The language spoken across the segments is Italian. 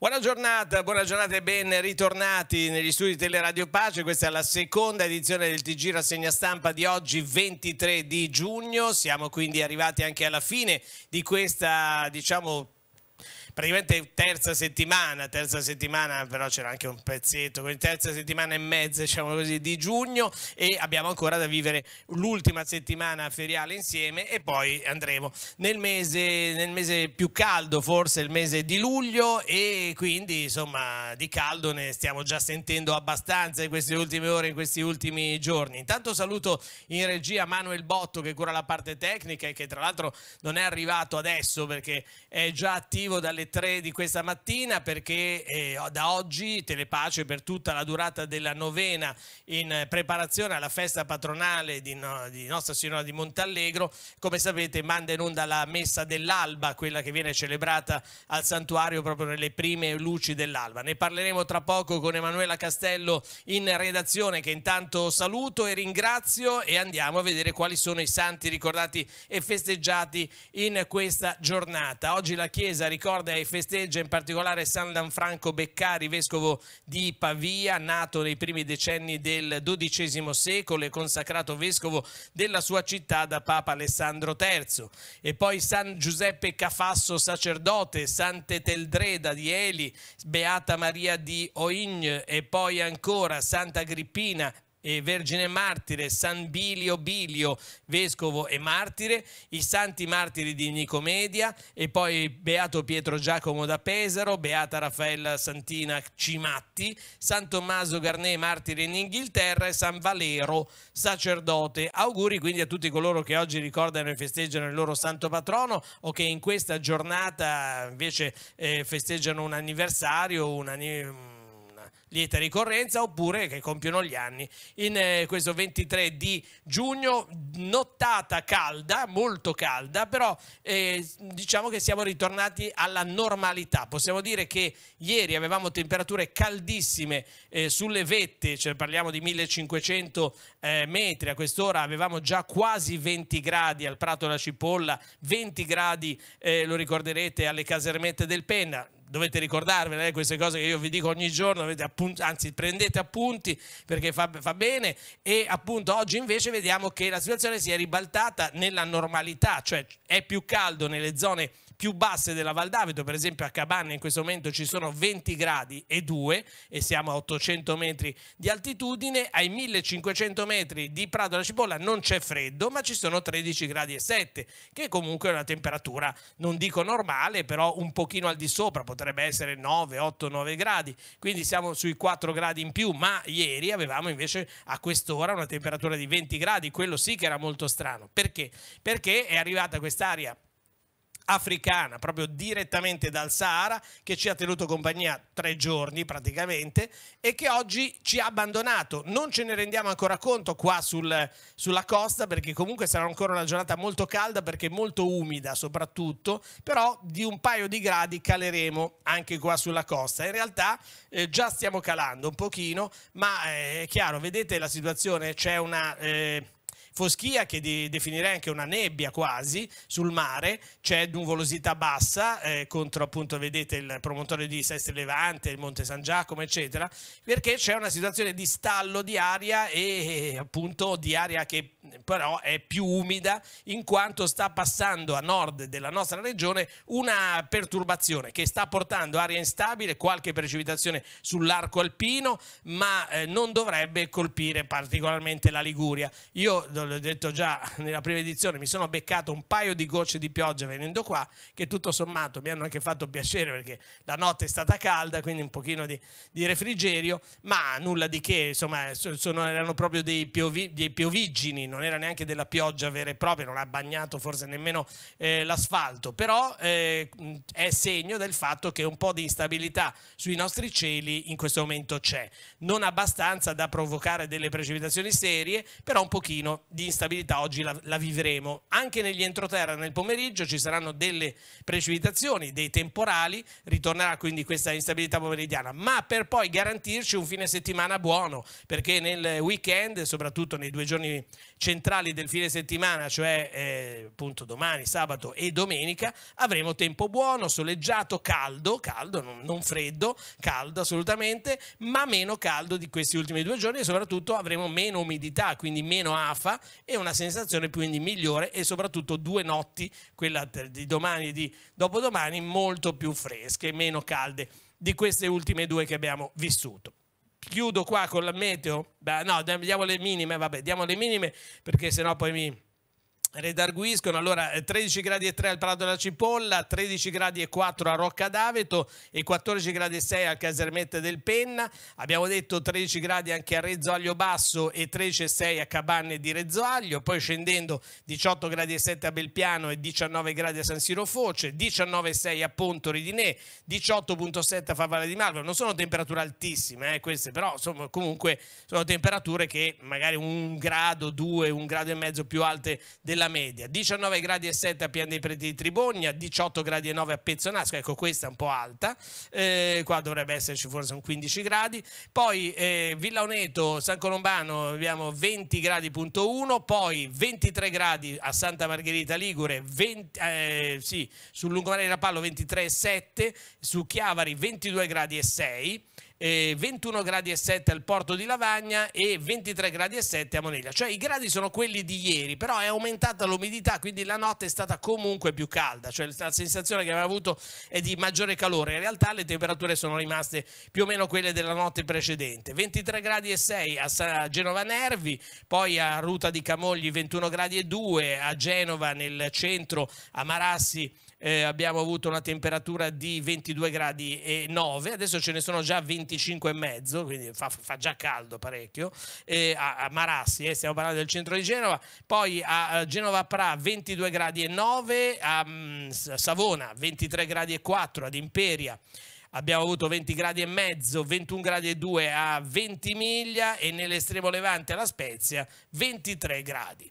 Buona giornata, buona giornata e ben ritornati negli studi di Teleradio Pace. Questa è la seconda edizione del TG Rassegna Stampa di oggi, 23 di giugno. Siamo quindi arrivati anche alla fine di questa, diciamo, praticamente terza settimana, terza settimana però c'era anche un pezzetto, quindi terza settimana e mezza diciamo così, di giugno e abbiamo ancora da vivere l'ultima settimana feriale insieme e poi andremo nel mese, nel mese più caldo forse, il mese di luglio e quindi insomma di caldo ne stiamo già sentendo abbastanza in queste ultime ore, in questi ultimi giorni. Intanto saluto in regia Manuel Botto che cura la parte tecnica e che tra l'altro non è arrivato adesso perché è già attivo dalle alle 3 di questa mattina perché eh, da oggi Telepace per tutta la durata della novena in preparazione alla festa patronale di, no, di Nostra Signora di Montallegro, come sapete manda in onda la messa dell'alba, quella che viene celebrata al santuario proprio nelle prime luci dell'alba. Ne parleremo tra poco con Emanuela Castello in redazione che intanto saluto e ringrazio e andiamo a vedere quali sono i santi ricordati e festeggiati in questa giornata. Oggi la Chiesa ricorda e festeggia in particolare San Lanfranco Beccari, vescovo di Pavia, nato nei primi decenni del XII secolo e consacrato vescovo della sua città da Papa Alessandro III. E poi San Giuseppe Cafasso, sacerdote, Sante Teldreda di Eli, Beata Maria di Oigne e poi ancora Santa Agrippina eh, Vergine Martire, San Bilio Bilio, Vescovo e Martire, i Santi Martiri di Nicomedia e poi Beato Pietro Giacomo da Pesaro, Beata Raffaella Santina Cimatti, San Tommaso Garnet Martire in Inghilterra e San Valero Sacerdote. Auguri quindi a tutti coloro che oggi ricordano e festeggiano il loro santo patrono o che in questa giornata invece eh, festeggiano un anniversario, un anniversario lieta ricorrenza oppure che compiono gli anni in eh, questo 23 di giugno nottata calda molto calda però eh, diciamo che siamo ritornati alla normalità possiamo dire che ieri avevamo temperature caldissime eh, sulle vette cioè parliamo di 1500 eh, metri a quest'ora avevamo già quasi 20 gradi al Prato della Cipolla 20 gradi eh, lo ricorderete alle casermette del Penna dovete ricordarvele eh, queste cose che io vi dico ogni giorno, anzi prendete appunti perché fa, fa, bene e appunto oggi invece vediamo che la situazione si è ribaltata nella normalità, cioè è più caldo nelle zone più basse della Val d'Aveto, per esempio a Cabanne in questo momento ci sono 20 gradi e 2 e siamo a 800 metri di altitudine, ai 1500 metri di Prato della Cipolla non c'è freddo, ma ci sono 13 gradi e 7, che comunque è una temperatura non dico normale, però un pochino al di sopra, potrebbe essere 9, 8, 9 gradi, quindi siamo sui 4 gradi in più, ma ieri avevamo invece a quest'ora una temperatura di 20 gradi, quello sì che era molto strano. Perché? Perché è arrivata quest'aria africana, proprio direttamente dal Sahara, che ci ha tenuto compagnia tre giorni praticamente e che oggi ci ha abbandonato. Non ce ne rendiamo ancora conto qua sul, sulla costa perché comunque sarà ancora una giornata molto calda perché molto umida soprattutto, però di un paio di gradi caleremo anche qua sulla costa. In realtà eh, già stiamo calando un pochino, ma eh, è chiaro, vedete la situazione, c'è una... Eh, foschia che di, definirei anche una nebbia quasi sul mare, c'è nuvolosità bassa eh, contro appunto vedete il promontorio di Sestri Levante, il Monte San Giacomo eccetera, perché c'è una situazione di stallo di aria e appunto di aria che però è più umida in quanto sta passando a nord della nostra regione una perturbazione che sta portando aria instabile, qualche precipitazione sull'arco alpino, ma eh, non dovrebbe colpire particolarmente la Liguria. Io l'ho detto già nella prima edizione, mi sono beccato un paio di gocce di pioggia venendo qua, che tutto sommato mi hanno anche fatto piacere perché la notte è stata calda, quindi un pochino di, di refrigerio, ma nulla di che, insomma, sono, erano proprio dei, piovi, dei, pioviggini, non era neanche della pioggia vera e propria, non ha bagnato forse nemmeno eh, l'asfalto, però eh, è segno del fatto che un po' di instabilità sui nostri cieli in questo momento c'è, non abbastanza da provocare delle precipitazioni serie, però un pochino di di instabilità oggi la, la, vivremo. Anche negli entroterra nel pomeriggio ci saranno delle precipitazioni, dei temporali, ritornerà quindi questa instabilità pomeridiana, ma per poi garantirci un fine settimana buono, perché nel weekend, soprattutto nei due giorni centrali del fine settimana, cioè eh, appunto domani, sabato e domenica, avremo tempo buono, soleggiato, caldo, caldo, non, non freddo, caldo assolutamente, ma meno caldo di questi ultimi due giorni e soprattutto avremo meno umidità, quindi meno afa, e una sensazione quindi migliore e soprattutto due notti, quella di domani e di dopodomani, molto più fresche, meno calde di queste ultime due che abbiamo vissuto chiudo qua con la meteo. Beh, no, diamo le minime, vabbè, diamo le minime perché sennò poi mi Redarguiscono allora 13 eh, gradi e 3 al Prato della Cipolla, 13 gradi e 4 a Rocca d'Aveto e 14 gradi e 6 al Casermette del Penna. Abbiamo detto 13 gradi anche a Rezzoaglio Basso e 13 e 6 a Cabanne di Rezzoaglio. Poi scendendo 18 gradi e 7 a Belpiano e 19 gradi a San Siro Foce, 19 e 6 a Pontori di Ne, 18.7 a Favara di Malva. Non sono temperature altissime eh, queste, però insomma, comunque sono temperature che magari un grado, due, un grado e mezzo più alte della della media, 19 gradi e 7 a Pian dei Preti di Tribogna, 18 gradi e 9 a Pezzonasco, ecco questa è un po' alta, eh, qua dovrebbe esserci forse un 15 gradi, poi eh, Villa Uneto San Colombano abbiamo 20 gradi punto 1, poi 23 gradi a Santa Margherita Ligure, 20, eh, sì, sul lungomare di Rapallo 23,7, su Chiavari 22 gradi e 6, eh, 21 gradi e 7 al porto di Lavagna e 23 gradi e 7 a Moneglia. Cioè i gradi sono quelli di ieri, però è aumentata l'umidità, quindi la notte è stata comunque più calda, cioè la sensazione che aveva avuto è di maggiore calore. In realtà le temperature sono rimaste più o meno quelle della notte precedente. 23 gradi e 6 a Genova Nervi, poi a Ruta di Camogli 21 gradi e 2, a Genova nel centro, a Marassi eh, abbiamo avuto una temperatura di 22 gradi e 9, adesso ce ne sono già 25 e mezzo, quindi fa, fa già caldo parecchio, eh, a, a, Marassi, eh, stiamo parlando del centro di Genova, poi a, a Genova Pra 22 gradi e 9, a, mm, Savona 23 gradi e 4, ad Imperia abbiamo avuto 20 gradi e mezzo, 21 gradi e 2 a Ventimiglia e nell'estremo levante alla Spezia 23 gradi.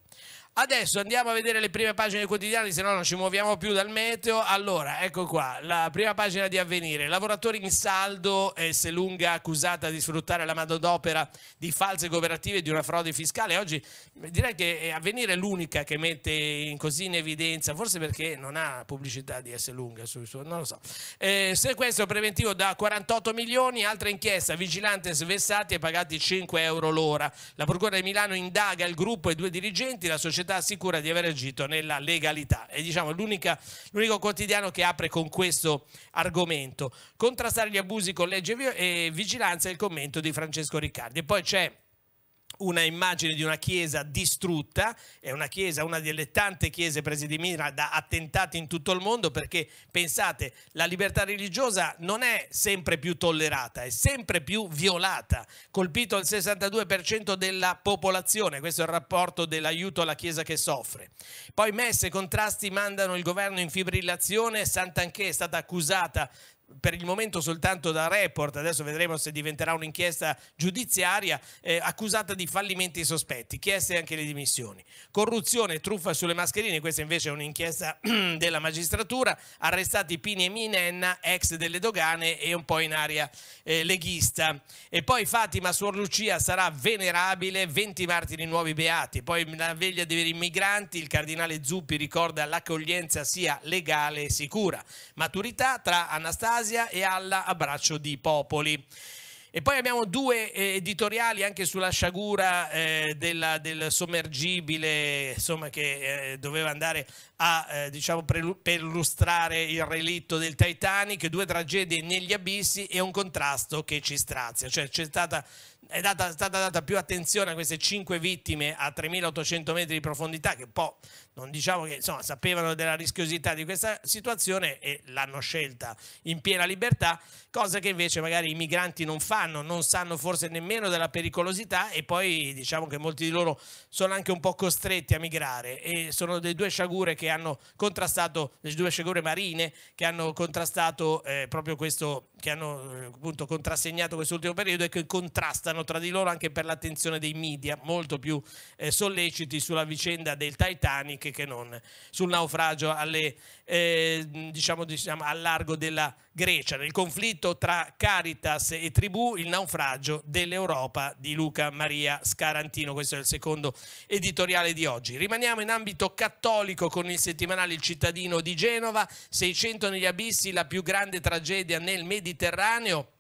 Adesso andiamo a vedere le prime pagine dei quotidiani, se no non ci muoviamo più dal meteo. Allora, ecco qua, la prima pagina di Avvenire. Lavoratori in saldo, eh, se lunga accusata di sfruttare la manodopera di false cooperative e di una frode fiscale. Oggi eh, direi che eh, Avvenire è l'unica che mette in così in evidenza, forse perché non ha pubblicità di S lunga, sul suo, non lo so. Eh, sequestro preventivo da 48 milioni, altra inchiesta, vigilante svessati e pagati 5 euro l'ora. La Procura di Milano indaga il gruppo e due dirigenti, la società società sicura di aver agito nella legalità. È diciamo, l'unico quotidiano che apre con questo argomento. Contrastare gli abusi con legge e vigilanza è il commento di Francesco Riccardi. E poi c'è una immagine di una chiesa distrutta, è una chiesa, una delle tante chiese prese di mira da attentati in tutto il mondo perché pensate, la libertà religiosa non è sempre più tollerata, è sempre più violata, colpito il 62% della popolazione, questo è il rapporto dell'aiuto alla chiesa che soffre. Poi messe, contrasti mandano il governo in fibrillazione, Sant'Anché è stata accusata per il momento soltanto da report, adesso vedremo se diventerà un'inchiesta giudiziaria, eh, accusata di fallimenti sospetti, chieste anche le dimissioni. Corruzione, truffa sulle mascherine, questa invece è un'inchiesta della magistratura, arrestati Pini e Minenna, ex delle dogane e un po' in aria eh, leghista. E poi Fatima Suor Lucia sarà venerabile, 20 martiri nuovi beati, poi la veglia dei migranti, il cardinale Zuppi ricorda l'accoglienza sia legale e sicura. Maturità tra Anastasia Asia e alla Abbraccio di Popoli. E poi abbiamo due eh, editoriali anche sulla sciagura eh, della, del sommergibile insomma, che eh, doveva andare a eh, diciamo, perlustrare il relitto del Titanic, due tragedie negli abissi e un contrasto che ci strazia. Cioè c'è stata è, data, stata data più attenzione a queste 5 vittime a 3.800 metri di profondità, che un po' non diciamo che insomma, sapevano della rischiosità di questa situazione e l'hanno scelta in piena libertà, cosa che invece magari i migranti non fanno, non sanno forse nemmeno della pericolosità e poi diciamo che molti di loro sono anche un po' costretti a migrare e sono le due sciagure che hanno contrastato, le due sciagure marine che hanno contrastato eh, proprio questo, che hanno eh, appunto contrassegnato quest'ultimo periodo e che contrastano disputano tra di loro anche per l'attenzione dei media, molto più eh, solleciti sulla vicenda del Titanic che non sul naufragio alle, eh, diciamo, diciamo, al largo della Grecia, nel conflitto tra Caritas e tribù, il naufragio dell'Europa di Luca Maria Scarantino. Questo è il secondo editoriale di oggi. Rimaniamo in ambito cattolico con il settimanale Il Cittadino di Genova, 600 negli abissi, la più grande tragedia nel Mediterraneo.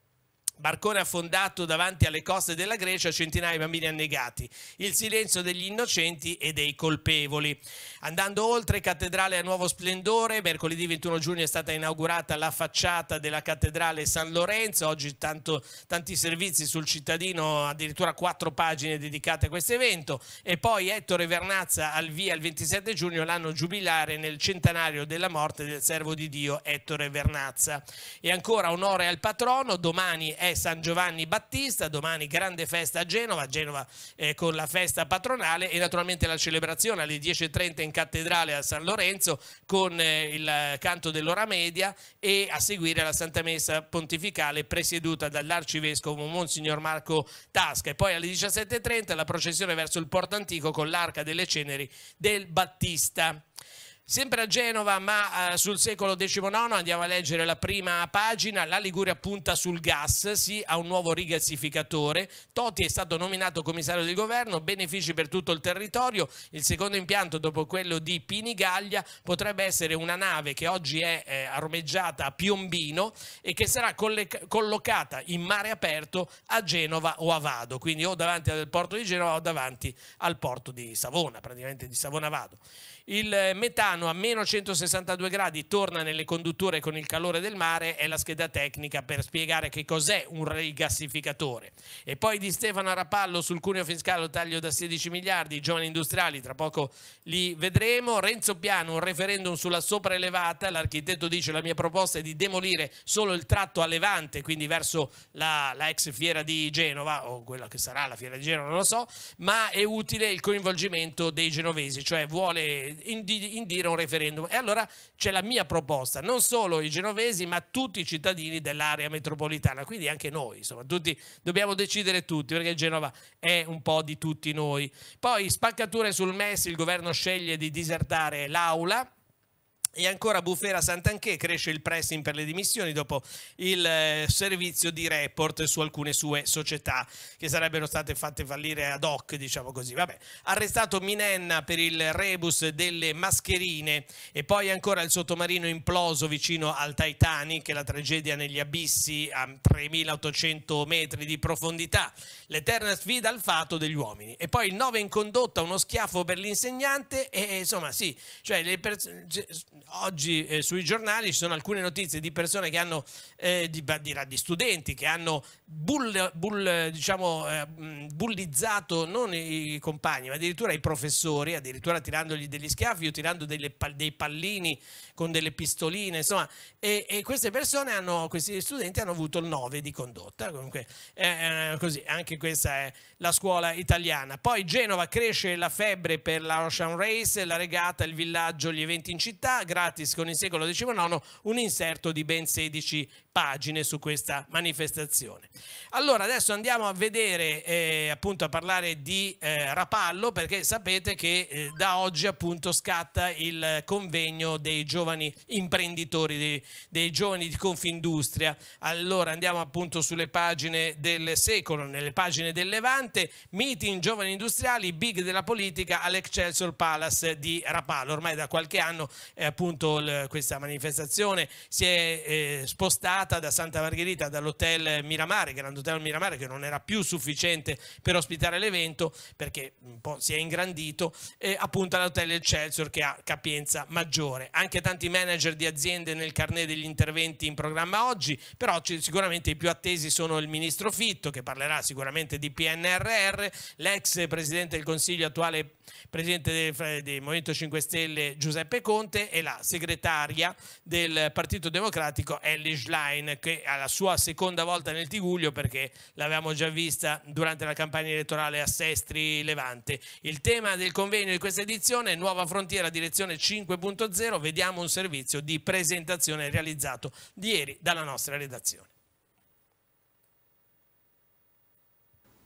Barcone affondato davanti alle coste della Grecia, centinaia di bambini annegati, il silenzio degli innocenti e dei colpevoli. Andando oltre, cattedrale a nuovo splendore, mercoledì 21 giugno è stata inaugurata la facciata della cattedrale San Lorenzo, oggi tanto, tanti servizi sul cittadino, addirittura quattro pagine dedicate a questo evento, e poi Ettore Vernazza al via il 27 giugno l'anno giubilare nel centenario della morte del servo di Dio Ettore Vernazza. E ancora onore al patrono, domani è è San Giovanni Battista, domani grande festa a Genova, a Genova eh, con la festa patronale e naturalmente la celebrazione alle 10.30 in cattedrale a San Lorenzo con eh, il canto dell'ora media e a seguire la Santa Messa Pontificale presieduta dall'Arcivescovo Monsignor Marco Tasca e poi alle 17.30 la processione verso il Porto Antico con l'Arca delle Ceneri del Battista. Sempre a Genova, ma eh, sul secolo XIX andiamo a leggere la prima pagina. La Liguria punta sul gas, sì, a un nuovo rigassificatore. Toti è stato nominato commissario di governo, benefici per tutto il territorio. Il secondo impianto, dopo quello di Pinigaglia, potrebbe essere una nave che oggi è eh, armeggiata a Piombino e che sarà collocata in mare aperto a Genova o a Vado, quindi o davanti al porto di Genova o davanti al porto di Savona, praticamente di Savona Vado. Il eh, metano Milano a meno 162 gradi torna nelle condutture con il calore del mare è la scheda tecnica per spiegare che cos'è un rigassificatore. E poi di Stefano Arapallo sul cuneo fiscale taglio da 16 miliardi, i giovani industriali, tra poco li vedremo. Renzo Piano, un referendum sulla sopraelevata, l'architetto dice la mia proposta è di demolire solo il tratto a Levante, quindi verso la, la ex fiera di Genova, o quella che sarà la fiera di Genova, non lo so, ma è utile il coinvolgimento dei genovesi, cioè vuole indire un referendum. E allora c'è la mia proposta, non solo i genovesi, ma tutti i cittadini dell'area metropolitana, quindi anche noi, insomma, tutti, dobbiamo decidere tutti, perché Genova è un po' di tutti noi. Poi spaccature sul MES, il governo sceglie di disertare l'aula, e ancora Bufera Santanché cresce il pressing per le dimissioni dopo il eh, servizio di report su alcune sue società che sarebbero state fatte fallire ad hoc, diciamo così. Vabbè. Arrestato Minenna per il rebus delle mascherine e poi ancora il sottomarino imploso vicino al Titanic, la tragedia negli abissi a 3800 metri di profondità, l'eterna sfida al fato degli uomini. E poi il 9 in condotta, uno schiaffo per l'insegnante e insomma sì, cioè le persone cioè, oggi eh, sui giornali ci sono alcune notizie di persone che hanno, eh, di, di, di, studenti che hanno bull, bull, diciamo, eh, bullizzato non i, compagni ma addirittura i professori, addirittura tirandogli degli schiaffi o tirando delle, dei pallini con delle pistoline, insomma, e, e queste persone hanno, questi studenti hanno avuto il 9 di condotta, comunque eh, eh, così, anche questa è la scuola italiana. Poi Genova cresce la febbre per la Ocean Race, la regata, il villaggio, gli eventi in città, gratis con il secolo XIX, un inserto di ben 16 pagine su questa manifestazione. Allora adesso andiamo a vedere, eh, appunto a parlare di eh, Rapallo perché sapete che eh, da oggi appunto scatta il convegno dei giovani imprenditori, dei, dei giovani di Confindustria. Allora andiamo appunto sulle pagine del secolo, nelle pagine del Levante, meeting giovani industriali, big della politica all'Excelsior Palace di Rapallo. Ormai da qualche anno eh, appunto questa manifestazione si è eh, spostata portata da Santa Margherita dall'hotel Miramare, Grand Hotel Miramare, che non era più sufficiente per ospitare l'evento perché un po' si è ingrandito, e appunto all'hotel Excelsior che ha capienza maggiore. Anche tanti manager di aziende nel carnet degli interventi in programma oggi, però sicuramente i più attesi sono il ministro Fitto che parlerà sicuramente di PNRR, l'ex presidente del Consiglio attuale presidente del, del Movimento 5 Stelle Giuseppe Conte e la segretaria del Partito Democratico Ellie Schlein Schlein che alla sua seconda volta nel Tiguglio perché l'avevamo già vista durante la campagna elettorale a Sestri Levante. Il tema del convegno di questa edizione è Nuova Frontiera direzione 5.0, vediamo un servizio di presentazione realizzato ieri dalla nostra redazione.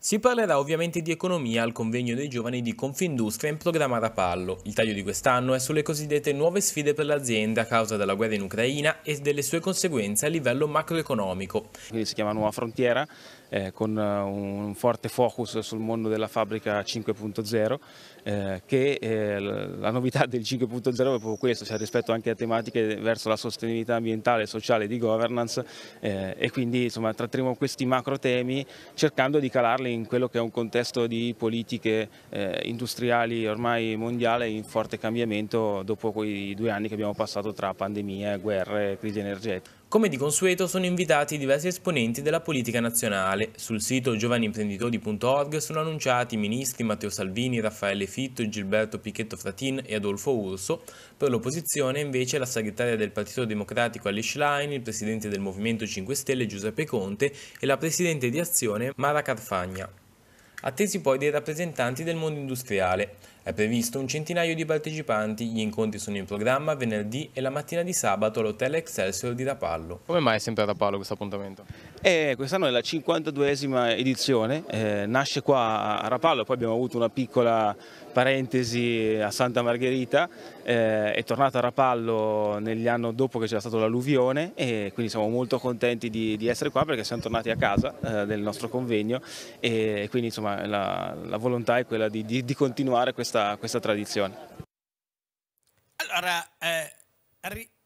Si parlerà ovviamente di economia al convegno dei giovani di Confindustria in programma Rapallo. Il taglio di quest'anno è sulle cosiddette nuove sfide per l'azienda a causa della guerra in Ucraina e delle sue conseguenze a livello macroeconomico. Quindi si chiama Nuova Frontiera, eh, con eh, un forte focus sul mondo della fabbrica 5.0 eh, che eh, la novità del 5.0 è proprio questo, cioè rispetto anche a tematiche verso la sostenibilità ambientale, sociale e di governance eh, e quindi insomma, tratteremo questi macro temi cercando di calarli in quello che è un contesto di politiche eh, industriali ormai mondiale in forte cambiamento dopo quei due anni che abbiamo passato tra pandemia, guerre e crisi energetica. Come di consueto sono invitati diversi esponenti della politica nazionale. Sul sito giovaniimprenditori.org sono annunciati i ministri Matteo Salvini, Raffaele Fitto, Gilberto Pichetto Fratin e Adolfo Urso. Per l'opposizione invece la segretaria del Partito Democratico Alice Schlein, il presidente del Movimento 5 Stelle Giuseppe Conte e la presidente di Azione Mara Carfagna. Attesi poi dei rappresentanti del mondo industriale. È previsto un centinaio di partecipanti, gli incontri sono in programma venerdì e la mattina di sabato all'Hotel Excelsior di Rapallo. Come mai è sempre a Rapallo questo appuntamento? Eh, quest'anno è la 52esima edizione, eh, nasce qua a Rapallo, poi abbiamo avuto una piccola parentesi a Santa Margherita, eh, è tornata a Rapallo negli anni dopo che c'era stato l'alluvione e quindi siamo molto contenti di, di, essere qua perché siamo tornati a casa eh, del nostro convegno e quindi insomma la, la volontà è quella di, di, di continuare questa, questa, tradizione. Allora, eh,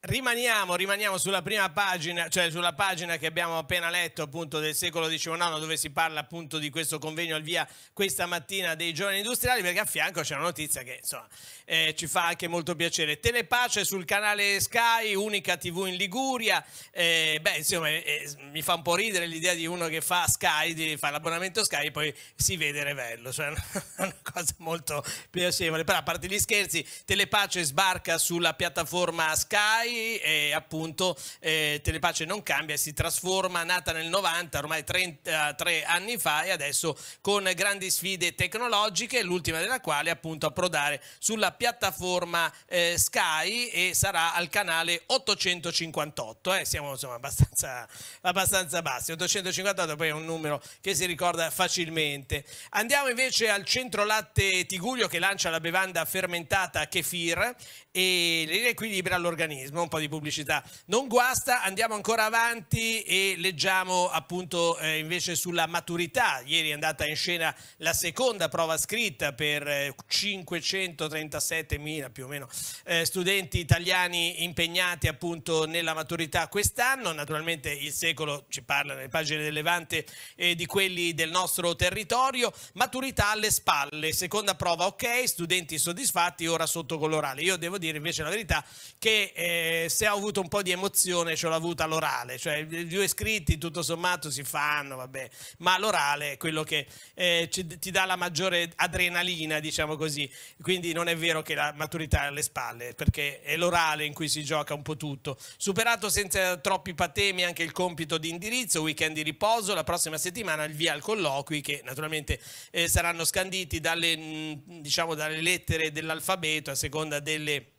Rimaniamo, rimaniamo, sulla prima pagina, cioè sulla pagina che abbiamo appena letto appunto del secolo XIX dove si parla appunto di questo convegno al via questa mattina dei giovani industriali perché a fianco c'è una notizia che insomma eh, ci fa anche molto piacere. Telepace sul canale Sky, unica tv in Liguria, eh, beh insomma eh, eh, mi fa un po' ridere l'idea di uno che fa Sky, di, fa l'abbonamento Sky e poi si vede Revello, cioè una cosa molto piacevole, però a parte gli scherzi Telepace sbarca sulla piattaforma Sky poi eh, appunto eh, Telepace non cambia, si trasforma, nata nel 90, ormai 33 anni fa e adesso con grandi sfide tecnologiche, l'ultima della quale appunto approdare sulla piattaforma eh, Sky e sarà al canale 858, eh, siamo insomma abbastanza, abbastanza bassi, 858 poi è un numero che si ricorda facilmente. Andiamo invece al centro latte Tiguglio che lancia la bevanda fermentata kefir e riequilibra l'organismo, un po' di pubblicità. Non guasta, andiamo ancora avanti e leggiamo appunto eh, invece sulla maturità. Ieri è andata in scena la seconda prova scritta per 537 eh, mila più o meno eh, studenti italiani impegnati appunto nella maturità quest'anno. Naturalmente il secolo ci parla nelle pagine del Levante eh, di quelli del nostro territorio. Maturità alle spalle, seconda prova ok, studenti soddisfatti, ora sotto colorale. Io devo dire dire invece la verità, che eh, se ho avuto un po' di emozione ce l'ho avuta l'orale, cioè i due scritti tutto sommato si fanno, vabbè, ma l'orale è quello che eh, ti dà la maggiore adrenalina, diciamo così, quindi non è vero che la maturità è alle spalle, perché è l'orale in cui si gioca un po' tutto. Superato senza troppi patemi anche il compito di indirizzo, weekend di riposo, la prossima settimana il via al colloqui che naturalmente eh, saranno scanditi dalle, mm, diciamo, dalle lettere dell'alfabeto a seconda delle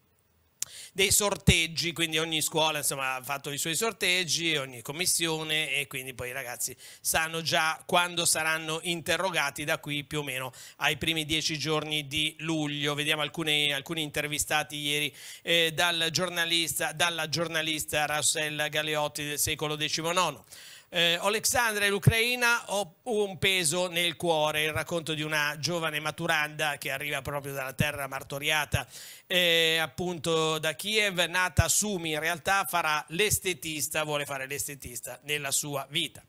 dei sorteggi, quindi ogni scuola insomma, ha fatto i suoi sorteggi, ogni commissione e quindi poi i ragazzi sanno già quando saranno interrogati da qui più o meno ai primi dieci giorni di luglio. Vediamo alcuni, alcuni intervistati ieri eh, dal giornalista, dalla giornalista Rossella Galeotti del secolo XIX. Eh, Alexandra e l'Ucraina ho un peso nel cuore, il racconto di una giovane maturanda che arriva proprio dalla terra martoriata eh, appunto da Kiev, nata a Sumi in realtà farà l'estetista, vuole fare l'estetista nella sua vita.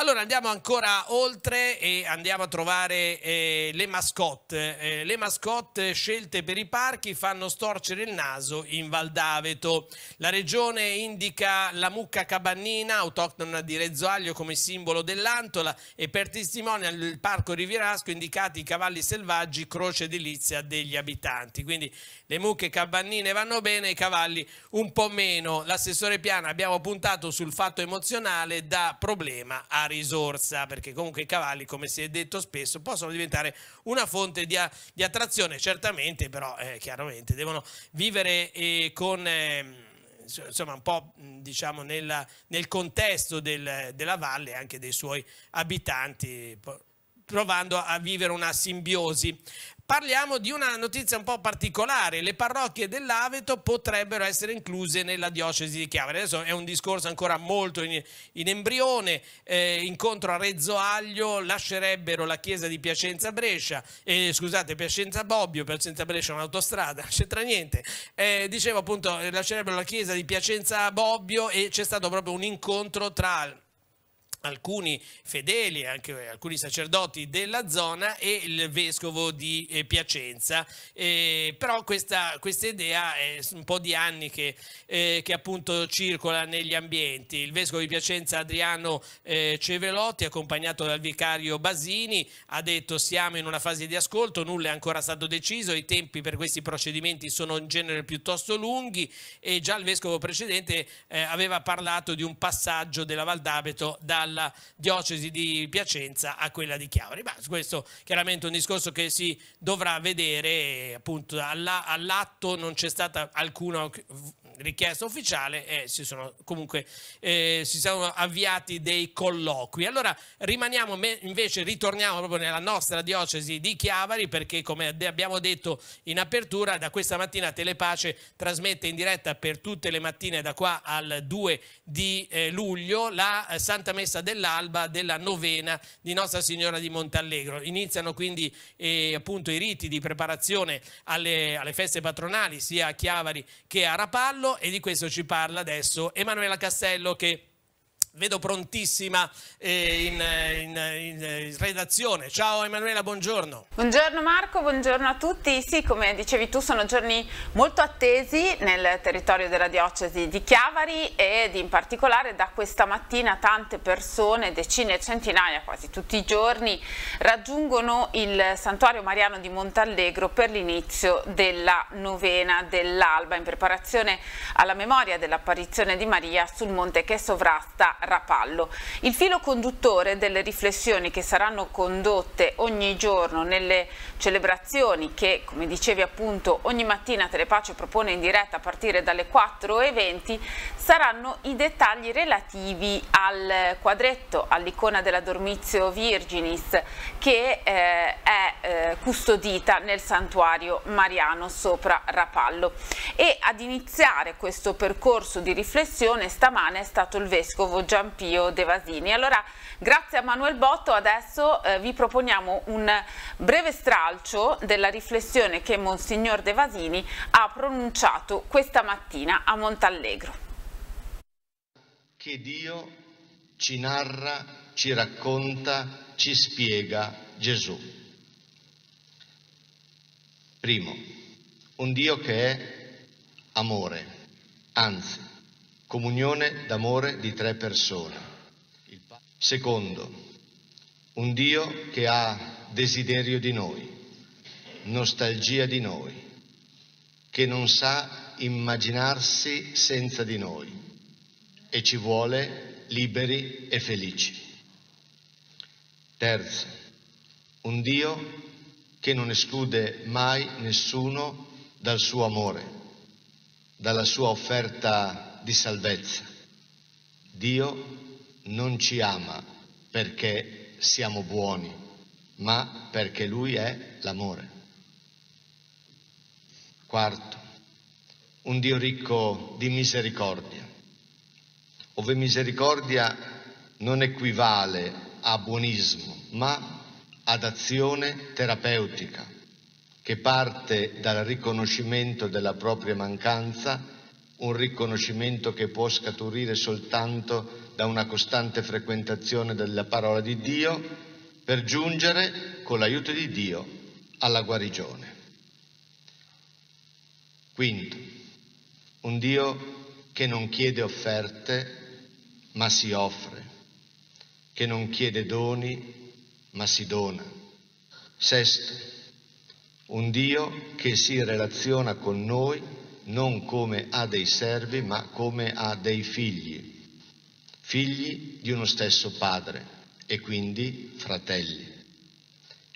Allora andiamo ancora oltre e andiamo a trovare eh, le mascotte. Eh, le mascotte scelte per i parchi fanno storcere il naso in Val d'Aveto. La regione indica la mucca cabannina, autoctona di Rezzoaglio, come simbolo dell'Antola e per testimonial il parco Rivirasco indicati i cavalli selvaggi, croce edilizia degli abitanti. Quindi le mucche cabannine vanno bene, i cavalli un po' meno. L'assessore Piana abbiamo puntato sul fatto emozionale da problema a risorsa, perché comunque i cavalli, come si è detto spesso, possono diventare una fonte di, di attrazione, certamente, però eh, chiaramente devono vivere eh, con... Eh, insomma un po' diciamo nella, nel contesto del, della valle e anche dei suoi abitanti provando a vivere una simbiosi parliamo di una notizia un po' particolare. Le parrocchie dell'Aveto potrebbero essere incluse nella diocesi di Chiavari. Adesso è un discorso ancora molto in, in embrione. Eh, incontro a Rezzo Aglio lascerebbero la chiesa di Piacenza Brescia, eh, scusate, Piacenza Bobbio, Piacenza Brescia è un'autostrada, non c'entra niente. Eh, dicevo appunto, eh, lascerebbero la chiesa di Piacenza Bobbio e c'è stato proprio un incontro tra alcuni fedeli, anche alcuni sacerdoti della zona e il vescovo di eh, Piacenza. Eh, però questa, questa, idea è un po' di anni che, eh, che, appunto circola negli ambienti. Il vescovo di Piacenza Adriano eh, Cevelotti, accompagnato dal vicario Basini, ha detto siamo in una fase di ascolto, nulla è ancora stato deciso, i tempi per questi procedimenti sono in genere piuttosto lunghi e già il vescovo precedente eh, aveva parlato di un passaggio della Val d'Abeto dal dalla diocesi di Piacenza a quella di Chiavari. Ma questo chiaramente è un discorso che si dovrà vedere appunto all'atto, non c'è stata alcuna richiesta ufficiale e si sono comunque eh, si sono avviati dei colloqui. Allora rimaniamo invece, ritorniamo proprio nella nostra diocesi di Chiavari perché come abbiamo detto in apertura da questa mattina Telepace trasmette in diretta per tutte le mattine da qua al 2 di eh, luglio la eh, Santa Messa dell'Alba della novena di Nostra Signora di Montallegro. Iniziano quindi eh, appunto i riti di preparazione alle, alle feste patronali sia a Chiavari che a Rapallo e di questo ci parla adesso Emanuela Castello che vedo prontissima eh, in, eh, in, eh, in, redazione. Ciao Emanuela, buongiorno. Buongiorno Marco, buongiorno a tutti. Sì, come dicevi tu, sono giorni molto attesi nel territorio della diocesi di Chiavari ed in particolare da questa mattina tante persone, decine e centinaia quasi tutti i giorni, raggiungono il santuario mariano di Montallegro per l'inizio della novena dell'alba in preparazione alla memoria dell'apparizione di Maria sul monte che sovrasta Rapallo. Il filo conduttore delle riflessioni che saranno condotte ogni giorno nelle celebrazioni che, come dicevi appunto, ogni mattina Telepace propone in diretta a partire dalle 4.20 saranno i dettagli relativi al quadretto, all'icona della Dormizio Virginis che eh, è eh, custodita nel santuario mariano sopra Rapallo. E ad iniziare questo percorso di riflessione stamane è stato il vescovo Giampio De Vasini. Allora, grazie a Manuel Botto, adesso eh, vi proponiamo un breve stralcio della riflessione che Monsignor De Vasini ha pronunciato questa mattina a Montallegro. Che Dio ci narra, ci racconta, ci spiega Gesù. Primo, un Dio che è amore, anzi comunione d'amore di tre persone. Secondo, un Dio che ha desiderio di noi, nostalgia di noi, che non sa immaginarsi senza di noi e ci vuole liberi e felici. Terzo, un Dio che non esclude mai nessuno dal suo amore, dalla sua offerta di di salvezza. Dio non ci ama perché siamo buoni, ma perché Lui è l'amore. Quarto, un Dio ricco di misericordia, ove misericordia non equivale a buonismo, ma ad azione terapeutica, che parte dal riconoscimento della propria mancanza un riconoscimento che può scaturire soltanto da una costante frequentazione della parola di Dio per giungere, con l'aiuto di Dio, alla guarigione. Quinto, un Dio che non chiede offerte ma si offre, che non chiede doni ma si dona. Sesto, un Dio che si relaziona con noi non come a dei servi, ma come a dei figli, figli di uno stesso padre e quindi fratelli.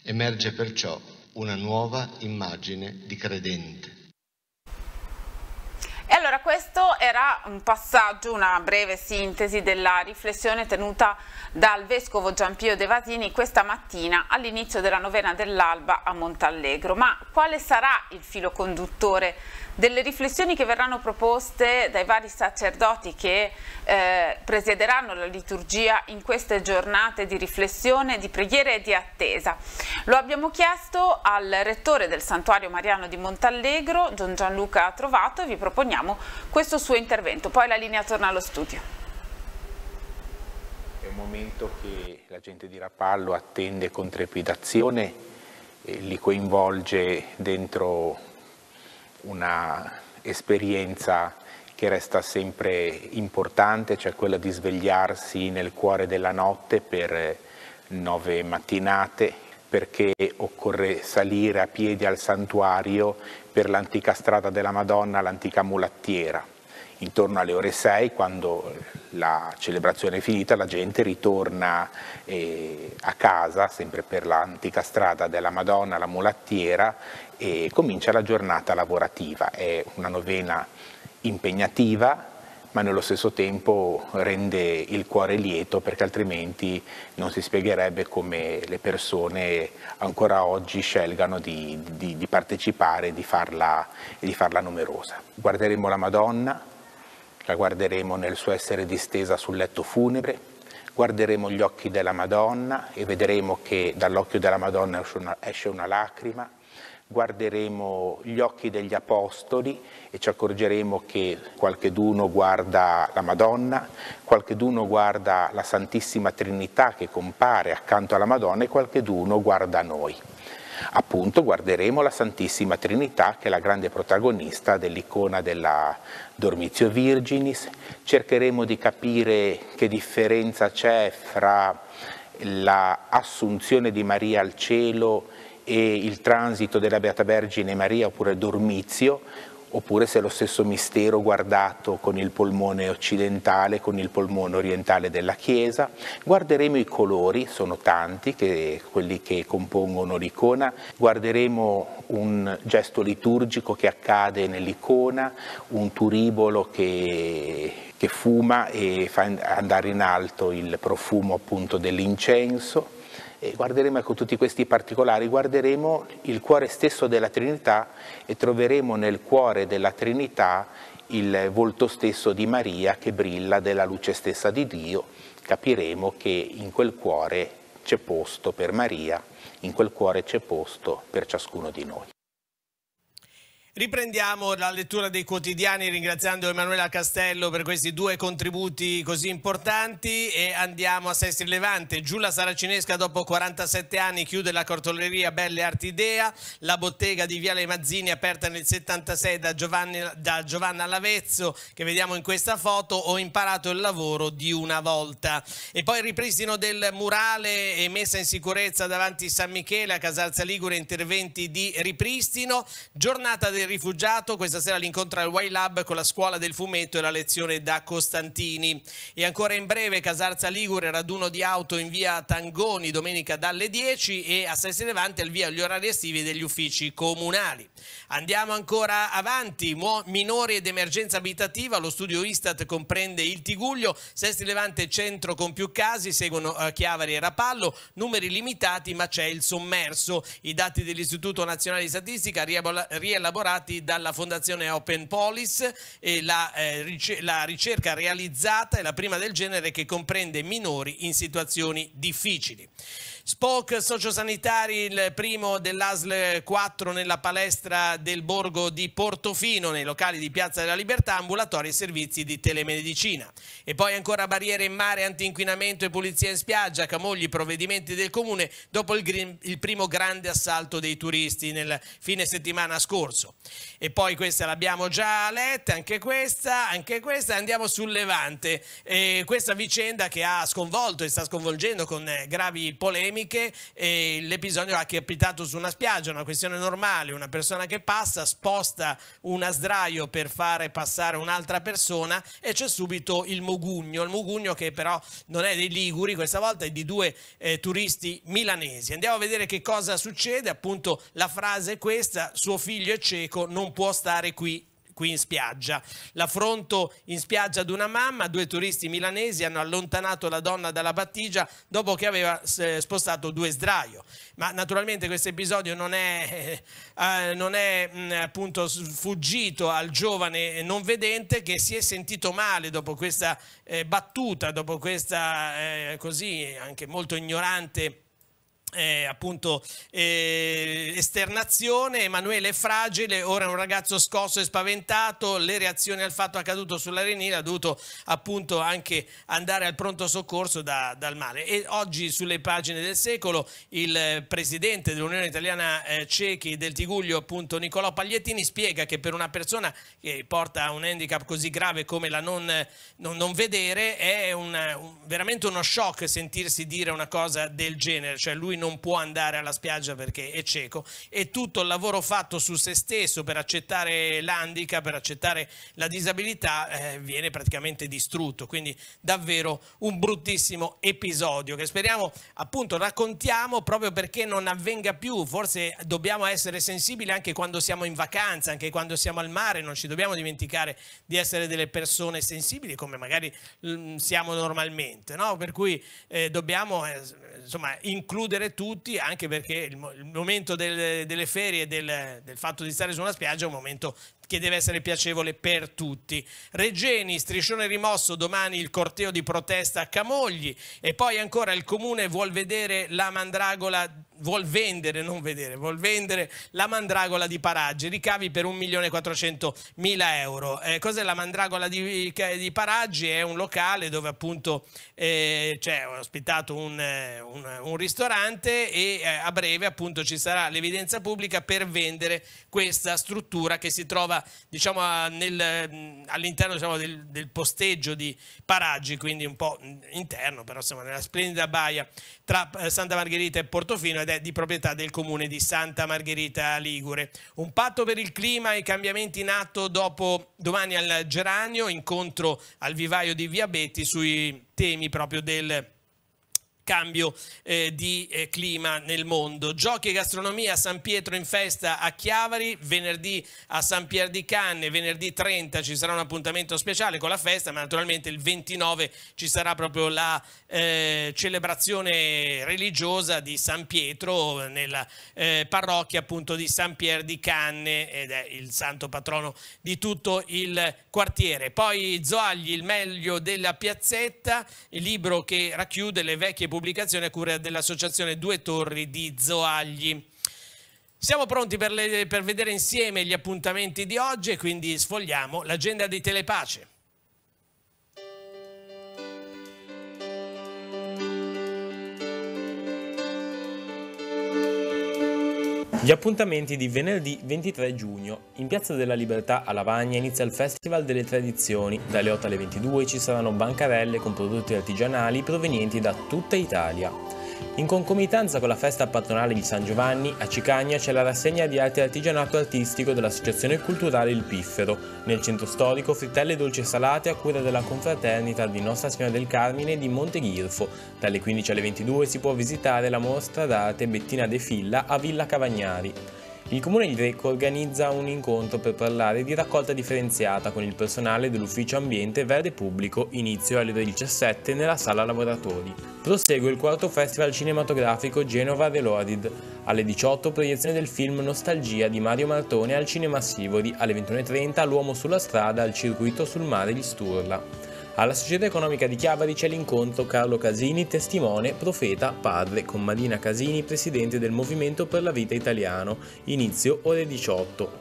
Emerge perciò una nuova immagine di credente. E allora questo era un passaggio, una breve sintesi della riflessione tenuta dal Vescovo Giampio De Vasini questa mattina all'inizio della novena dell'alba a Montallegro. Ma quale sarà il filo conduttore delle riflessioni che verranno proposte dai vari sacerdoti che eh, presiederanno la liturgia in queste giornate di riflessione, di preghiera e di attesa. Lo abbiamo chiesto al rettore del Santuario Mariano di Montallegro, Don Gianluca Trovato, e vi proponiamo questo suo intervento. Poi la linea torna allo studio È un momento che la gente di Rapallo attende con trepidazione, e li coinvolge dentro una esperienza che resta sempre importante, cioè quella di svegliarsi nel cuore della notte per eh, nove mattinate, perché occorre salire a piedi al santuario per l'antica strada della Madonna, l'antica mulattiera. Intorno alle ore 6, quando la celebrazione è finita, la gente ritorna eh, a casa, sempre per l'antica strada della Madonna, la mulattiera, e comincia la giornata lavorativa. È una novena impegnativa ma nello stesso tempo rende il cuore lieto perché altrimenti non si spiegherebbe come le persone ancora oggi scelgano di, di, di partecipare e di, farla, di farla numerosa. Guarderemo la Madonna, la guarderemo nel suo essere distesa sul letto funebre, guarderemo gli occhi della Madonna e vedremo che dall'occhio della Madonna esce una, esce una lacrima, guarderemo gli occhi degli apostoli e ci accorgeremo che qualcheduno guarda la Madonna, qualcheduno guarda la Santissima Trinità che compare accanto alla Madonna e qualcheduno guarda noi. Appunto guarderemo la Santissima Trinità che è la grande protagonista dell'icona della Dormitio Virginis, cercheremo di capire che differenza c'è fra l'assunzione di Maria al cielo e il transito della Beata Vergine Maria oppure dormizio, oppure se è lo stesso mistero guardato con il polmone occidentale, con il polmone orientale della Chiesa. Guarderemo i colori, sono tanti che, quelli che compongono l'icona, guarderemo un gesto liturgico che accade nell'icona, un turibolo che, che fuma e fa andare in alto il profumo appunto dell'incenso e guarderemo ecco, tutti questi particolari, guarderemo il cuore stesso della Trinità e troveremo nel cuore della Trinità il volto stesso di Maria che brilla della luce stessa di Dio. Capiremo che in quel cuore c'è posto per Maria, in quel cuore c'è posto per ciascuno di noi. Riprendiamo la lettura dei quotidiani ringraziando Emanuela Castello per questi due contributi così importanti e andiamo a Sestri Levante. Giù la Saracinesca dopo 47 anni chiude la cortoleria Belle Arti Idea, la bottega di Viale Mazzini aperta nel 76 da, Giovanni, da Giovanna Lavezzo che vediamo in questa foto, ho imparato il lavoro di una volta. E poi il ripristino del murale e messa in sicurezza davanti San Michele a Casalza Ligure, interventi di ripristino, giornata del del rifugiato, questa sera l'incontro al Y Lab con la scuola del fumetto e la lezione da Costantini. E ancora in breve Casarza Ligure, raduno di auto in via Tangoni domenica dalle 10 e a Sessi Levante al via agli orari estivi degli uffici comunali. Andiamo ancora avanti, Mo minori ed emergenza abitativa, lo studio Istat comprende il Tiguglio, Sesti Levante centro con più casi, seguono eh, Chiavari e Rapallo, numeri limitati ma c'è il sommerso. I dati dell'Istituto Nazionale di Statistica rielaborati realizzati dalla Fondazione Open Police e la, eh, ric la ricerca realizzata è la prima del genere che comprende minori in situazioni difficili. Spock sociosanitari, il primo dell'ASL 4 nella palestra del borgo di Portofino, nei locali di Piazza della Libertà, ambulatori e servizi di telemedicina. E poi ancora barriere in mare, antinquinamento e pulizia in spiaggia, Camogli, provvedimenti del comune dopo il, il primo grande assalto dei turisti nel fine settimana scorso. E poi questa l'abbiamo già letta, anche questa, anche questa. Andiamo sul Levante. E questa vicenda che ha sconvolto e sta sconvolgendo con eh, gravi polemiche l'episodio ha capitato su una spiaggia, una questione normale, una persona che passa, sposta una sdraio per fare passare un'altra persona e c'è subito il Mugugno, il Mugugno che però non è dei Liguri, questa volta è di due eh, turisti milanesi. Andiamo a vedere che cosa succede, appunto la frase è questa, suo figlio è cieco Francesco non può stare qui qui in spiaggia. L'affronto in spiaggia di una mamma, due turisti milanesi hanno allontanato la donna dalla battigia dopo che aveva eh, spostato due sdraio. Ma naturalmente questo episodio non è, eh, eh non è mh, mm, appunto sfuggito al giovane non vedente che si è sentito male dopo questa eh, battuta, dopo questa eh, così anche molto ignorante eh, appunto eh, esternazione Emanuele è fragile ora è un ragazzo scosso e spaventato le reazioni al fatto accaduto sulla sull'arenile ha dovuto appunto anche andare al pronto soccorso da, dal mare e oggi sulle pagine del secolo il presidente dell'Unione Italiana eh, Cechi del Tiguglio appunto Nicolò Pagliettini spiega che per una persona che porta un handicap così grave come la non, non, non vedere è una, un, veramente uno shock sentirsi dire una cosa del genere cioè lui non non può andare alla spiaggia perché è cieco e tutto il lavoro fatto su se stesso per accettare l'handicap, per accettare la disabilità eh, viene praticamente distrutto, quindi davvero un bruttissimo episodio che speriamo appunto raccontiamo proprio perché non avvenga più, forse dobbiamo essere sensibili anche quando siamo in vacanza, anche quando siamo al mare, non ci dobbiamo dimenticare di essere delle persone sensibili come magari mh, mm, siamo normalmente, no? per cui eh, dobbiamo eh, insomma, includere tutti, anche perché il, il momento del, delle ferie, del, del fatto di stare su una spiaggia è un momento che deve essere piacevole per tutti. Regeni, striscione rimosso, domani il corteo di protesta a Camogli e poi ancora il comune vuol vedere la mandragola vuol vendere, non vedere, vuol vendere la mandragola di Paraggi, ricavi per 1.400.000 euro. Eh, cos'è la mandragola di, di, Paraggi? È un locale dove appunto eh, c'è ospitato un, eh, un, un, ristorante e eh, a breve appunto ci sarà l'evidenza pubblica per vendere questa struttura che si trova trovarla diciamo, all'interno diciamo, del, del, posteggio di Paraggi, quindi un po' interno, però insomma, nella splendida baia tra eh, Santa Margherita e Portofino ed è di proprietà del comune di Santa Margherita Ligure. Un patto per il clima e i cambiamenti in atto dopo domani al Geranio, incontro al vivaio di Via Betti sui temi proprio del cambio eh, di eh, clima nel mondo. Giochi e gastronomia a San Pietro in festa a Chiavari, venerdì a San Pier di Canne, venerdì 30 ci sarà un appuntamento speciale con la festa, ma naturalmente il 29 ci sarà proprio la eh, celebrazione religiosa di San Pietro nella eh, parrocchia appunto di San Pier di Canne ed è il santo patrono di tutto il quartiere. Poi Zoagli, il meglio della piazzetta, il libro che racchiude le vecchie pubblicazione a cura dell'Associazione Due Torri di Zoagli. Siamo pronti per, le, per vedere insieme gli appuntamenti di oggi e quindi sfogliamo l'agenda di Telepace. Gli appuntamenti di venerdì 23 giugno. In Piazza della Libertà a Lavagna inizia il Festival delle Tradizioni. Dalle 8 alle 22 ci saranno bancarelle con prodotti artigianali provenienti da tutta Italia. In concomitanza con la festa patronale di San Giovanni, a Cicagna c'è la rassegna di arte e artigianato artistico dell'Associazione Culturale Il Piffero. Nel centro storico frittelle dolci e salate a cura della confraternita di Nostra Signora del Carmine di Monteghirfo. Dalle 15 alle 22 si può visitare la mostra d'arte Bettina De Filla a Villa Cavagnari. Il comune di Recco organizza un incontro per parlare di raccolta differenziata con il personale dell'ufficio ambiente verde pubblico inizio alle 17 nella sala lavoratori. Prosegue il quarto festival cinematografico Genova Reloaded. Alle 18 proiezione del film Nostalgia di Mario Martone al Cinema Sivori, alle 21.30 L'uomo sulla strada al circuito sul mare di Sturla. Alla Società Economica di Chiavari c'è l'incontro Carlo Casini, testimone, profeta, padre, con Marina Casini, presidente del Movimento per la Vita Italiano, inizio ore 18.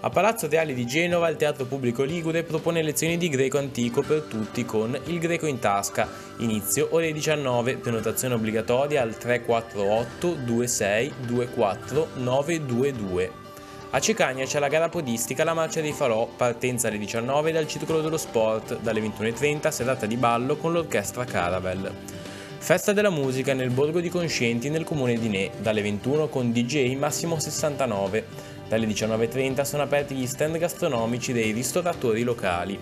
A Palazzo Reale di Genova il Teatro Pubblico Ligure propone lezioni di greco antico per tutti con Il greco in tasca. Inizio ore 19, prenotazione obbligatoria al 348 26 24 922. A Cicagna c'è la gara podistica La Marcia dei Falò, partenza alle 19 dal Circolo dello Sport, dalle 21.30 serata di ballo con l'orchestra Caravel. Festa della musica nel Borgo di Conscienti nel comune di Ne, dalle 21 con DJ Massimo 69. Dalle 19.30 sono aperti gli stand gastronomici dei ristoratori locali.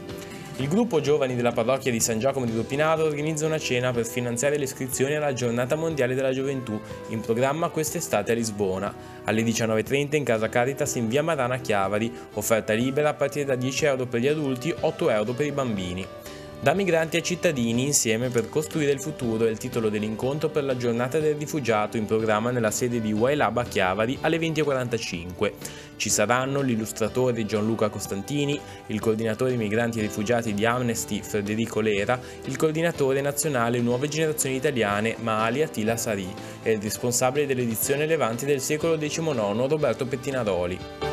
Il gruppo giovani della parrocchia di San Giacomo di Topinaro organizza una cena per finanziare le iscrizioni alla giornata mondiale della gioventù in programma quest'estate a Lisbona. Alle 19.30 in casa Caritas in via Marana Chiavari, offerta libera a partire da 10 euro per gli adulti, 8 euro per i bambini da migranti a cittadini insieme per costruire il futuro è il titolo dell'incontro per la giornata del rifugiato in programma nella sede di Wailab a Chiavari alle 20.45. Ci saranno l'illustratore Gianluca Costantini, il coordinatore migranti e rifugiati di Amnesty Federico Lera, il coordinatore nazionale Nuove Generazioni Italiane Maali Attila Sari e il responsabile dell'edizione Levanti del secolo XIX Roberto Pettinaroli.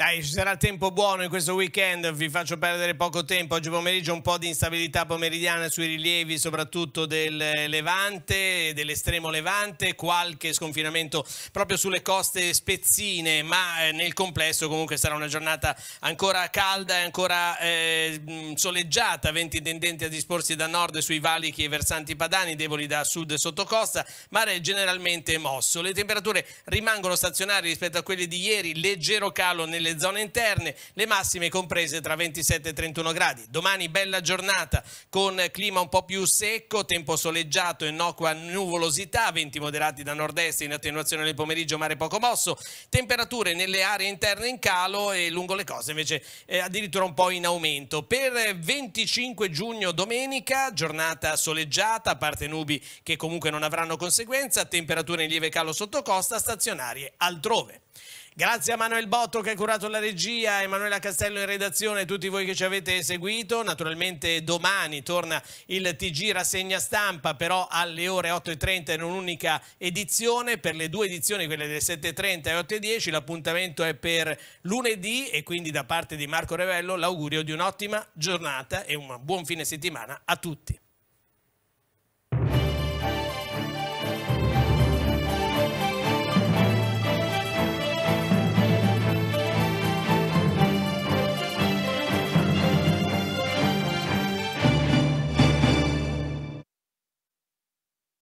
Dai, ci sarà tempo buono in questo weekend, vi faccio perdere poco tempo. Oggi pomeriggio un po' di instabilità pomeridiana sui rilievi, soprattutto del Levante, dell'estremo Levante, qualche sconfinamento proprio sulle coste spezzine, ma eh, nel complesso comunque sarà una giornata ancora calda e ancora eh, soleggiata, venti tendenti a disporsi da nord sui valichi e versanti padani, deboli da sud sotto costa, mare generalmente mosso. Le temperature rimangono stazionarie rispetto a quelle di ieri, leggero calo nelle le zone interne, le massime comprese tra 27 e 31 gradi. Domani bella giornata con clima un po' più secco, tempo soleggiato, e innocua nuvolosità, venti moderati da nord-est in attenuazione nel pomeriggio, mare poco mosso, temperature nelle aree interne in calo e lungo le cose invece eh, addirittura un po' in aumento. Per 25 giugno domenica, giornata soleggiata, a parte nubi che comunque non avranno conseguenza, temperature in lieve calo sotto costa, stazionarie altrove. Grazie a Manuel Botto che ha curato la regia, Emanuela Castello in redazione, tutti voi che ci avete seguito. Naturalmente domani torna il TG Rassegna Stampa, però alle ore 8.30 in un'unica edizione. Per le due edizioni, quelle delle 7.30 e 8.10, l'appuntamento è per lunedì e quindi da parte di Marco Revello l'augurio di un'ottima giornata e un buon fine settimana a tutti.